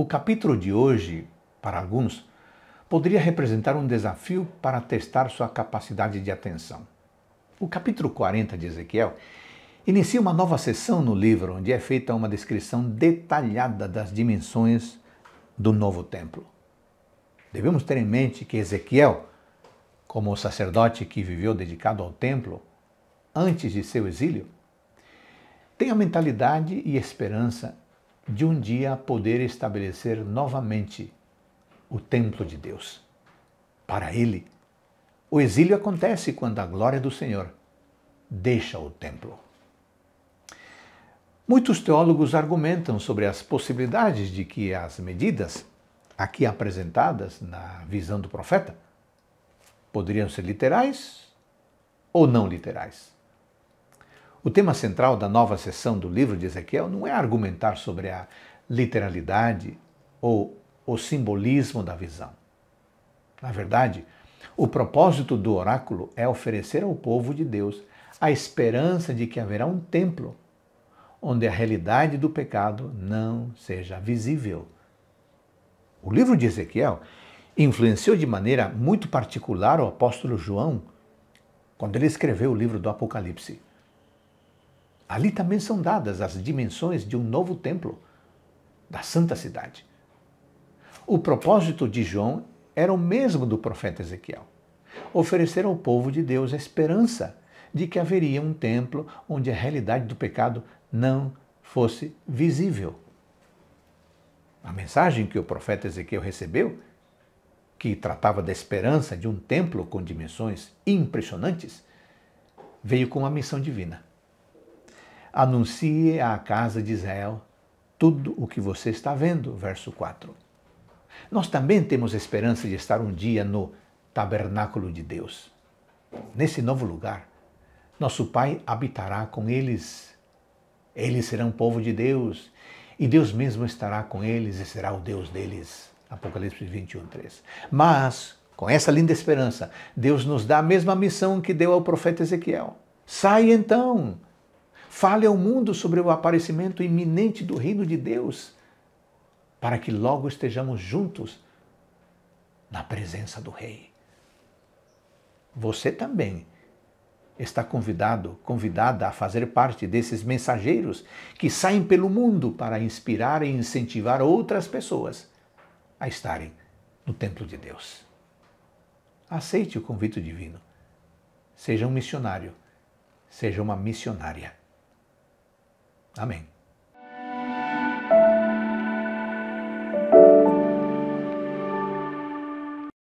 O capítulo de hoje, para alguns, poderia representar um desafio para testar sua capacidade de atenção. O capítulo 40 de Ezequiel inicia uma nova sessão no livro, onde é feita uma descrição detalhada das dimensões do novo templo. Devemos ter em mente que Ezequiel, como o sacerdote que viveu dedicado ao templo antes de seu exílio, tem a mentalidade e esperança de um dia poder estabelecer novamente o templo de Deus. Para ele, o exílio acontece quando a glória do Senhor deixa o templo. Muitos teólogos argumentam sobre as possibilidades de que as medidas aqui apresentadas na visão do profeta poderiam ser literais ou não literais. O tema central da nova sessão do livro de Ezequiel não é argumentar sobre a literalidade ou o simbolismo da visão. Na verdade, o propósito do oráculo é oferecer ao povo de Deus a esperança de que haverá um templo onde a realidade do pecado não seja visível. O livro de Ezequiel influenciou de maneira muito particular o apóstolo João quando ele escreveu o livro do Apocalipse. Ali também são dadas as dimensões de um novo templo, da santa cidade. O propósito de João era o mesmo do profeta Ezequiel: oferecer ao povo de Deus a esperança de que haveria um templo onde a realidade do pecado não fosse visível. A mensagem que o profeta Ezequiel recebeu, que tratava da esperança de um templo com dimensões impressionantes, veio com uma missão divina Anuncie à casa de Israel tudo o que você está vendo. Verso 4. Nós também temos esperança de estar um dia no tabernáculo de Deus. Nesse novo lugar, nosso Pai habitará com eles. Eles serão povo de Deus e Deus mesmo estará com eles e será o Deus deles. Apocalipse 21, 3. Mas, com essa linda esperança, Deus nos dá a mesma missão que deu ao profeta Ezequiel. Sai então, Fale ao mundo sobre o aparecimento iminente do reino de Deus, para que logo estejamos juntos na presença do Rei. Você também está convidado, convidada a fazer parte desses mensageiros que saem pelo mundo para inspirar e incentivar outras pessoas a estarem no templo de Deus. Aceite o convite divino. Seja um missionário, seja uma missionária. Amém.